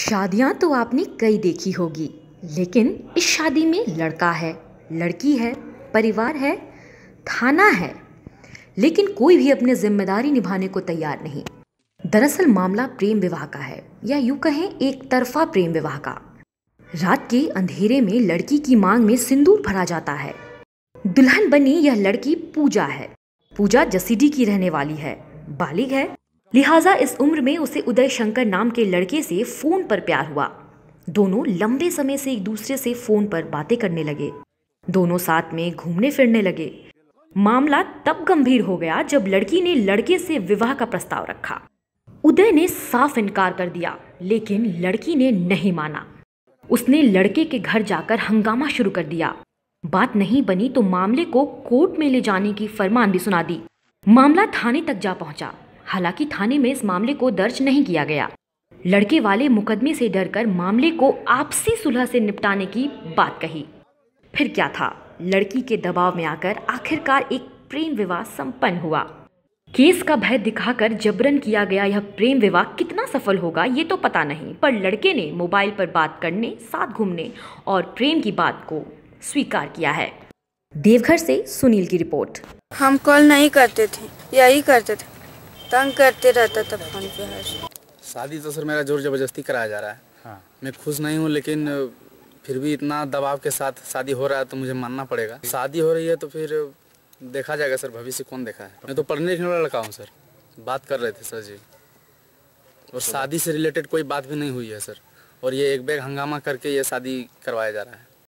शादियां तो आपने कई देखी होगी लेकिन इस शादी में लड़का है लड़की है परिवार है थाना है लेकिन कोई भी अपनी जिम्मेदारी निभाने को तैयार नहीं दरअसल मामला प्रेम विवाह का है या यूं कहें एक तरफा प्रेम विवाह का रात के अंधेरे में लड़की की मांग में सिंदूर भरा जाता है दुल्हन बनी यह लड़की पूजा है पूजा जसीडी की रहने वाली है बालिग है लिहाजा इस उम्र में उसे उदय शंकर नाम के लड़के से फ़ोन पर प्यार हुआ दोनों लंबे समय से एक दूसरे से फ़ोन पर बातें करने लगे दोनों साथ में घूमने फिरने लगे मामला तब गंभीर हो गया जब लड़की ने लड़के से विवाह का प्रस्ताव रखा उदय ने साफ इनकार कर दिया लेकिन लड़की ने नहीं माना उसने लड़के के घर जाकर हंगामा शुरू कर दिया बात नहीं बनी तो मामले को कोर्ट में ले जाने की फरमान भी सुना दी मामला थाने तक जा पहुंचा हालांकि थाने में इस मामले को दर्ज नहीं किया गया लड़के वाले मुकदमे से डरकर मामले को आपसी सुलह से निपटाने की बात कही फिर क्या था लड़की के दबाव में आकर आखिरकार एक प्रेम विवाह संपन्न हुआ केस का भय दिखाकर जबरन किया गया यह प्रेम विवाह कितना सफल होगा ये तो पता नहीं पर लड़के ने मोबाइल पर बात करने साथ घूमने और प्रेम की बात को स्वीकार किया है देवघर से सुनील की रिपोर्ट हम कॉल नहीं करते थे यही करते थे तंग करते रहता था फोन पे हर शादी तो सर मेरा जोर जबरदस्ती कराया जा रहा है हाँ। मैं खुश नहीं हूँ लेकिन फिर भी इतना दबाव के साथ शादी हो रहा है तो मुझे मानना पड़ेगा शादी हो रही है तो फिर देखा जाएगा सर भविष्य कौन देखा है मैं तो पढ़ने लिखने वाला लड़का हूँ सर बात कर रहे थे सर जी और तो शादी से रिलेटेड कोई बात भी नहीं हुई है सर और ये एक बैग हंगामा करके ये शादी करवाया जा रहा है